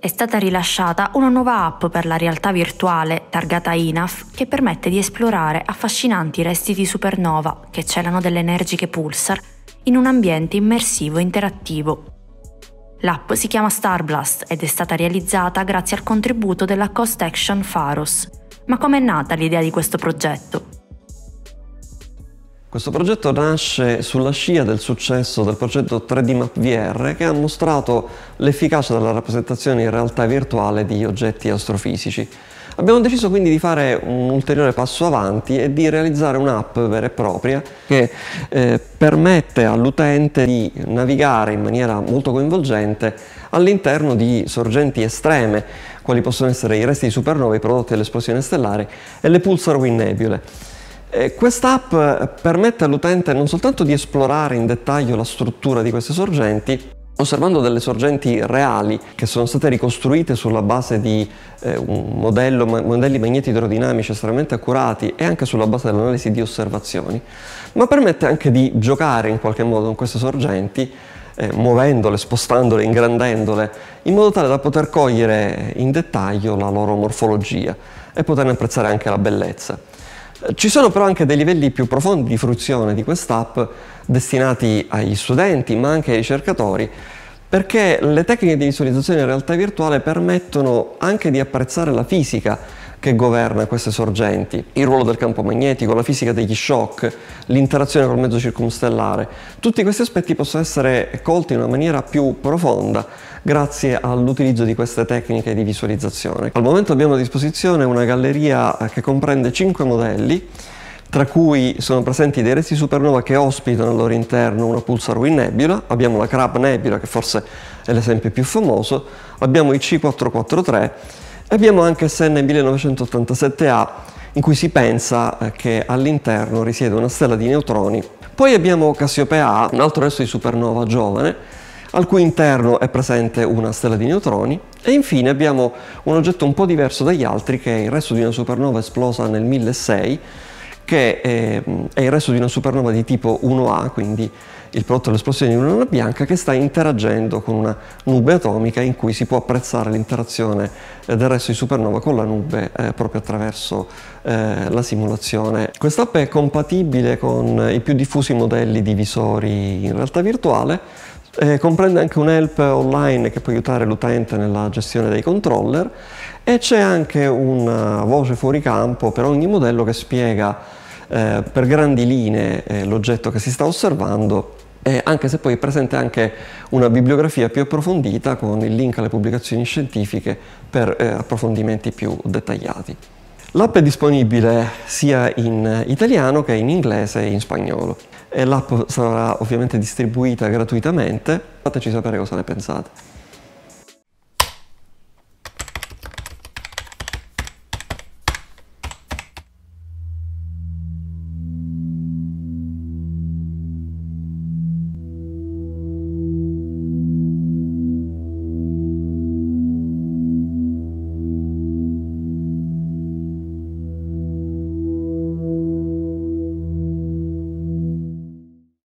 è stata rilasciata una nuova app per la realtà virtuale, targata INAF, che permette di esplorare affascinanti resti di supernova che celano delle energiche pulsar in un ambiente immersivo e interattivo. L'app si chiama Starblast ed è stata realizzata grazie al contributo della Cost Action Pharos. Ma com'è nata l'idea di questo progetto? Questo progetto nasce sulla scia del successo del progetto 3D Map VR che ha mostrato l'efficacia della rappresentazione in realtà virtuale di oggetti astrofisici. Abbiamo deciso quindi di fare un ulteriore passo avanti e di realizzare un'app vera e propria che eh, permette all'utente di navigare in maniera molto coinvolgente all'interno di sorgenti estreme, quali possono essere i resti di supernovae prodotti dall'esplosione stellare e le pulsar wind nebule. Eh, questa app eh, permette all'utente non soltanto di esplorare in dettaglio la struttura di queste sorgenti, osservando delle sorgenti reali che sono state ricostruite sulla base di eh, modello, ma, modelli magneti idrodinamici estremamente accurati e anche sulla base dell'analisi di osservazioni, ma permette anche di giocare in qualche modo con queste sorgenti, eh, muovendole, spostandole, ingrandendole, in modo tale da poter cogliere in dettaglio la loro morfologia e poterne apprezzare anche la bellezza. Ci sono però anche dei livelli più profondi di fruizione di quest'app destinati agli studenti ma anche ai ricercatori perché le tecniche di visualizzazione in realtà virtuale permettono anche di apprezzare la fisica che governa queste sorgenti, il ruolo del campo magnetico, la fisica degli shock, l'interazione col mezzo circumstellare. Tutti questi aspetti possono essere colti in una maniera più profonda grazie all'utilizzo di queste tecniche di visualizzazione. Al momento abbiamo a disposizione una galleria che comprende 5 modelli tra cui sono presenti dei resti supernova che ospitano al loro interno una Pulsar Wind Nebula, abbiamo la Crab Nebula che forse è l'esempio più famoso, abbiamo i C443 abbiamo anche SN 1987A, in cui si pensa eh, che all'interno risiede una stella di neutroni. Poi abbiamo Cassiopea A, un altro resto di supernova giovane, al cui interno è presente una stella di neutroni e infine abbiamo un oggetto un po' diverso dagli altri che è il resto di una supernova esplosa nel 1006 che è, ehm, è il resto di una supernova di tipo 1A, quindi il prodotto dell'esplosione di una luna bianca che sta interagendo con una nube atomica in cui si può apprezzare l'interazione eh, del resto di supernova con la nube eh, proprio attraverso eh, la simulazione. Quest'app è compatibile con i più diffusi modelli di visori in realtà virtuale, eh, comprende anche un help online che può aiutare l'utente nella gestione dei controller e c'è anche una voce fuori campo per ogni modello che spiega eh, per grandi linee eh, l'oggetto che si sta osservando e anche se poi è presente anche una bibliografia più approfondita con il link alle pubblicazioni scientifiche per eh, approfondimenti più dettagliati. L'app è disponibile sia in italiano che in inglese e in spagnolo e l'app sarà ovviamente distribuita gratuitamente. Fateci sapere cosa ne pensate.